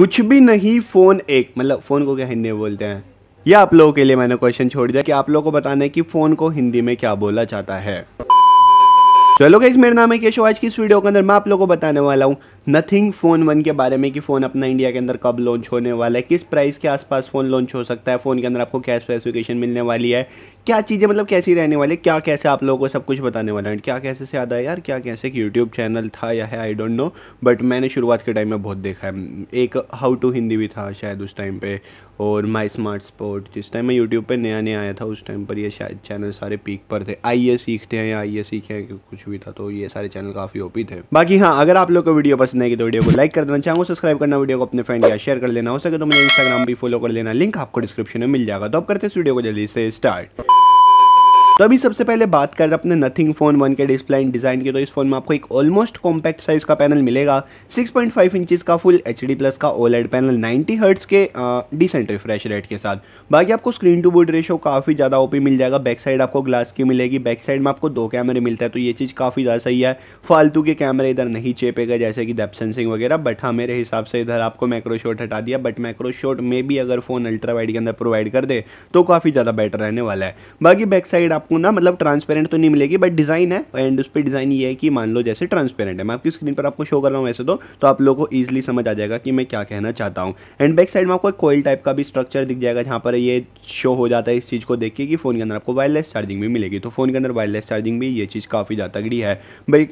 कुछ भी नहीं फ़ोन एक मतलब फ़ोन को क्या हिंदी में बोलते हैं ये आप लोगों के लिए मैंने क्वेश्चन छोड़ दिया कि आप लोगों को बताना है कि फ़ोन को हिंदी में क्या बोला जाता है तो हेलो गाइज मेरा नाम है केशव आज की इस वीडियो के अंदर मैं आप लोगों को बताने वाला हूँ नथिंग फ़ोन वन के बारे में कि फ़ोन अपना इंडिया के अंदर कब लॉन्च होने वाला है किस प्राइस के आसपास फ़ोन लॉन्च हो सकता है फ़ोन के अंदर आपको क्या स्पेसिफिकेशन मिलने वाली है क्या चीज़ें मतलब कैसी रहने वाली है क्या कैसे आप लोगों को सब कुछ बताने वाला है क्या कैसे से याद है यार क्या कैसे एक यूट्यूब चैनल था या है आई डोंट नो बट मैंने शुरुआत के टाइम में बहुत देखा है एक हाउ टू हिंदी भी था शायद उस टाइम पर और माई स्मार्ट स्पोर्ट जिस टाइम मैं यूट्यूब पे नया नया आया था उस टाइम पर ये शायद चैनल सारे पीक पर थे आइए सीखते हैं या आइए सीखे हैं कुछ भी था तो ये सारे चैनल काफ़ी ओपी थे बाकी हाँ अगर आप लोग को वीडियो पसंद आएगी तो वीडियो को लाइक कर देना चाहूँगा सब्सक्राइब करना वीडियो को अपने फ्रेंड या शेयर कर लेना हो सके तो मुझे इंस्टाग्राम भी फॉलो कर लेना लिंक आपको डिस्क्रिप्शन में मिल जाएगा तो आप करते इस वीडियो को जल्दी से स्टार्ट तो अभी सबसे पहले बात कर अपने नथिंग फ़ोन वन के डिस्प्ले एंड डिज़ाइन की तो इस फोन में आपको एक ऑलमोस्ट कॉम्पैक्ट साइज़ का पैनल मिलेगा 6.5 इंचेस का फुल एच प्लस का ओलेड पैनल 90 हर्ट्स के डिसेंट रिफ्रेश रेट के साथ बाकी आपको स्क्रीन टू बोर्ड रेशो काफ़ी ज़्यादा ओपी मिल जाएगा बैक साइड आपको ग्लास की मिलेगी बैक साइड में आपको दो कैमरे मिलते हैं तो ये चीज़ काफ़ी ज़्यादा सही है फालतू के कैमरे इधर नहीं चेपेगा जैसे कि डेपसेंसिंग वगैरह बट हाँ मेरे हिसाब से इधर आपको माइक्रोशॉट हटा दिया बट माइक्रोशॉट में भी अगर फ़ोन अल्ट्रा वाइड के अंदर प्रोवाइड कर दे तो काफ़ी ज़्यादा बेटर रहने वाला है बाकी बैक साइड आप आपको ना मतलब ट्रांसपेरेंट तो नहीं मिलेगी बट डिज़ाइन है एंड उस पर डिज़ाइन ये है कि मान लो जैसे ट्रांसपेरेंट है मैं आपकी स्क्रीन पर आपको शो कर रहा हूँ वैसे तो तो आप लोगों को ईजिली समझ आ जाएगा कि मैं क्या कहना चाहता हूँ एंड बैक साइड में आपको एक कोयल टाइप का भी स्ट्रक्चर दिख जाएगा जहाँ पर ये शो हो जाता है इस चीज़ को देख के कि फ़ोन के अंदर आपको वायरलेस चार्जिंग भी मिलेगी तो फ़ोन के अंदर वायरलेस चार्जिंग भी ये चीज़ काफ़ी ज़्यादा तगड़ी है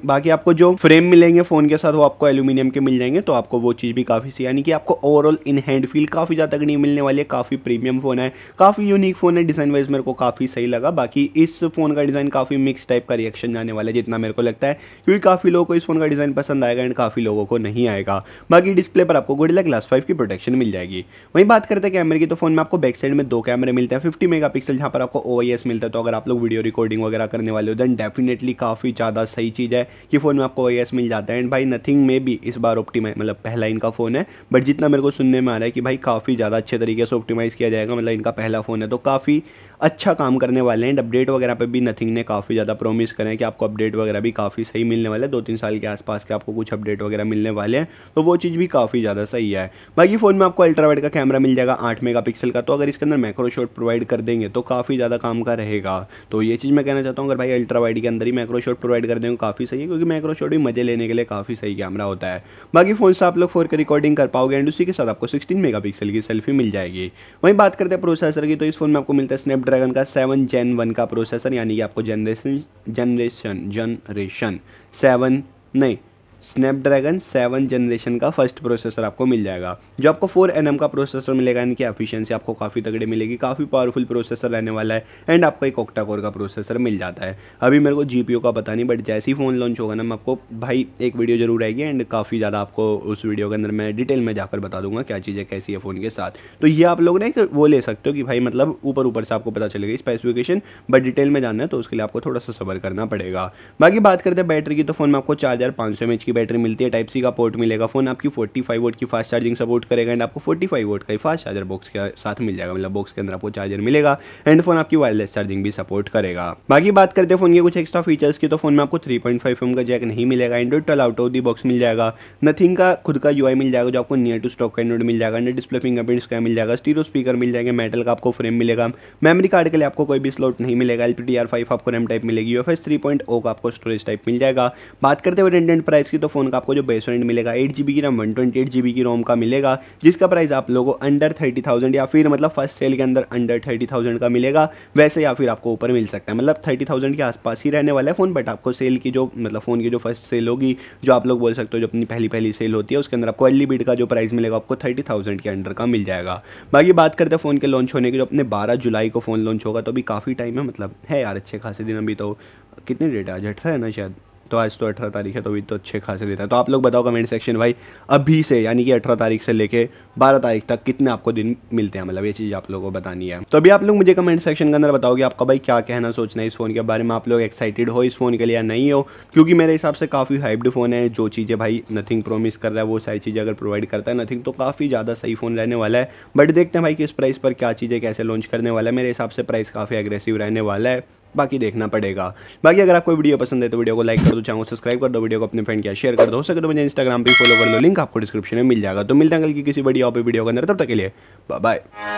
बाकी आपको जो फ्रेम मिलेंगे फ़ोन के साथ वो आपको एल्यूमिनियम के मिल जाएंगे तो आपको वो चीज़ भी काफ़ी सी यानी कि आपको ओवरऑल इन हैंड फील काफ़ी ज़्यादा गड़ी मिलने वाली है काफ़ी प्रीमियम फ़ोन है काफ़ी यूनिक फ़ोन है डिज़ाइन वाइज मेरे को काफ़ी सही लगा बाकी इस इस फ़ोन का डिज़ाइन काफ़ी मिक्स टाइप का रिएक्शन जाने वाला है जितना मेरे को लगता है क्योंकि काफ़ी लोगों को इस फ़ोन का डिज़ाइन पसंद आएगा एंड काफ़ी लोगों को नहीं आएगा बाकी डिस्प्ले पर आपको गोडिला ग्लास फाइव की प्रोटेक्शन मिल जाएगी वहीं बात करते हैं कैमरे की तो फ़ोन में आपको बैक साइड में दो कैमरे मिलते हैं फिफ्टी मेगा पिक्सल पर आपको ओ मिलता है तो अगर आप लोग वीडियो रिकॉर्डिंग वगैरह करने वाले हो देन डेफिनेटली काफ़ी ज़्यादा सही चीज़ है कि फ़ोन में आपको ओ मिल जाता है एंड भाई नथिंग में भी इस बार ऑप्टीमाइज मतलब पहला इनका फ़ोन है बट जितना मेरे को सुनने में आ रहा है कि भाई काफ़ी ज़्यादा अच्छे तरीके से ऑप्टीमाइज़ किया जाएगा मतलब इनका पहला फ़ोन है तो काफ़ी अच्छा काम करने वाले हैं अपडेट वगैरह पे भी नथिंग ने काफ़ी ज़्यादा प्रोमिस करें कि आपको अपडेट वगैरह भी काफ़ी सही मिलने वाले हैं दो तीन साल के आसपास के आपको कुछ अपडेट वगैरह मिलने वाले हैं तो वो चीज़ भी काफ़ी ज़्यादा सही है बाकी फ़ोन में आपको अल्ट्रावाइड का कैमरा मिल जाएगा आठ मेगा का तो अगर इसके अंदर माइक्रोशॉट प्रोवाइड कर देंगे तो काफ़ी ज़्यादा काम का रहेगा तो ये चीज़ मैं कहना चाहता हूँ अगर भाई अल्ट्रावाइड के अंदर ही माइक्रोशॉट प्रोवाइड कर देंगे तो काफ़ी सही है क्योंकि माइक्रोशॉट भी मज़े लेने के लिए काफ़ी सही कैमरा होता है बाकी फ़ोन से आप लोग फोर रिकॉर्डिंग कर पाओगे एंड उसी के साथ आपको सिक्सटीन मेगा की सेल्फी मिल जाएगी वहीं बात करते हैं प्रोसेसर की तो इस फोन में आपको मिलता है स्नैप स्नैपड्रैगन का सेवन जेन वन का प्रोसेसर यानी कि आपको जनरेशन जनरेशन जनरेशन सेवन नहीं स्नैपड्रैगन सेवन जनरेशन का फर्स्ट प्रोसेसर आपको मिल जाएगा जो आपको फोर एन का प्रोसेसर मिलेगा इनकी एफिशिएंसी आपको काफ़ी तगड़ी मिलेगी काफ़ी पावरफुल प्रोसेसर रहने वाला है एंड आपको एक ओक्टा कोर का प्रोसेसर मिल जाता है अभी मेरे को जी का पता नहीं बट जैसे ही फ़ोन लॉन्च होगा ना मैं आपको भाई एक वीडियो जरूर आएगी एंड काफ़ी ज़्यादा आपको उस वीडियो के अंदर मैं डिटेल में जाकर बता दूंगा क्या चीज़ें कैसी है फ़ोन के साथ तो ये आप लोग ना वो ले सकते हो कि भाई मतलब ऊपर ऊपर से आपको पता चलेगा स्पेसिफिकेशन बट डिटेल में जानना है तो उसके लिए आपको थोड़ा सा सबर करना पड़ेगा बाकी बात करते हैं बैटरी की तो फ़ोन में आपको चार हज़ार पाँच सौ एम एच की बैटरी मिलती है टाइप सी का पोर्ट मिलेगा फ़ोन आपकी 45 वोट की फास्ट चार्जिंग सपोर्ट करेगा एंड आपको 45 वोट का ही फास्ट चार्जर बॉक्स के साथ मिल जाएगा मतलब बॉक्स के अंदर आपको चार्जर मिलेगा एंड फोन आपकी वायरलेस चार्जिंग भी सपोर्ट करेगा बाकी बात करते हैं फोन के कुछ एक्स्ट्रा फीचर्स की तो फोन में आपको थ्री पॉइंट का जैक नहीं मिलेगा Android twelve out of the box मिल जाएगा नथिंग का खुद का यू मिल जाएगा जो आपको नियर टू स्टॉक का एंड्रॉइड मिल जाएगा एंड डिस्प्ले फिंगरप्रिंट का मिल जाएगा स्टीरो स्पीकर मिल जाएंगे मेटल का आपको फ्रेम मिलेगा मेमरी कार्ड के लिए आपको कोई भी स्लॉट नहीं मिलेगा L P T R five आपको रैम टाइप मिलेगी U F three point O का आपको स्टोरेज टाइप मिल जाएगा बात करते हुए रेंडेंट प्राइस की की तो फ़ोन का आपको जो बेस वेरियंट मिलेगा एट जी की RAM one twenty eight G की रोम का मिलेगा जिसका प्राइस आप लोगों को अंडर थर्टी थाउजेंड या फिर मतलब फर्स्ट सेल के अंदर अंडर थर्टी थाउजेंड का मिलेगा वैसे या फिर आपको ऊपर मिल सकता है मतलब थर्टी थाउजेंड के आसपास ही रहने वाला है फ़ोन बट आपको सेल की जो मतलब फ़ोन की जो फर्स्ट सेल होगी जो आप लोग बोल सकते हो जो अपनी पहली पहली सेल होती है उसके अंदर आपको अर्ली बिड का जो प्राइस मिलेगा आपको थर्टी थाउजेंड के अंडर का मिल जाएगा बाकी बात करते हैं फ़ोन के लॉन्च होने की जो अपने बारह जुलाई को फ़ोन लॉन्च होगा तो अभी काफ़ी टाइम है मतलब है यार अच्छे खासे दिन अभी तो कितने डेट आज अठारह है ना शायद तो आज तो अठारह तारीख है तो अभी तो अच्छे खासे दिन है तो आप लोग बताओ कमेंट सेक्शन भाई अभी से यानी कि अठारह तारीख से लेके बारह तारीख तक कितने आपको दिन मिलते हैं मतलब ये चीज़ आप लोगों को बतानी है तो अभी आप लोग मुझे कमेंट सेक्शन के अंदर बताओगे आपका भाई क्या कहना सोचना है इस फ़ोन के बारे में आप लोग एक्साइटेड हो इस फ़ोन के लिए या नहीं हो क्योंकि मेरे हिसाब से काफ़ी हाइप्ड फ़ोन है जो चीज़ें भाई नथिंग प्रोमिस कर रहा है वो सारी चीज़ें अगर प्रोवाइड करता है नथिंग तो काफ़ी ज़्यादा सही फ़ोन रहने वाला है बट देखते हैं भाई किस प्राइस पर क्या चीज़ें कैसे लॉन्च करने वाला है मेरे हिसाब से प्राइस काफ़ी एग्रेसिव रहने वाला है बाकी देखना पड़ेगा बाकी अगर आपको वीडियो पसंद है तो वीडियो को लाइक कर दो चैनल को सब्सक्राइब कर दो वीडियो को अपने फ्रेंड के शेयर कर दो हो सके तो मुझे इंस्टाग्राम पर फॉलो कर लो लिंक आपको डिस्क्रिप्शन में मिल जाएगा तो मिलता है कल की किसी बड़ी ऑप वीडियो के अंदर तब तक के लिए बाय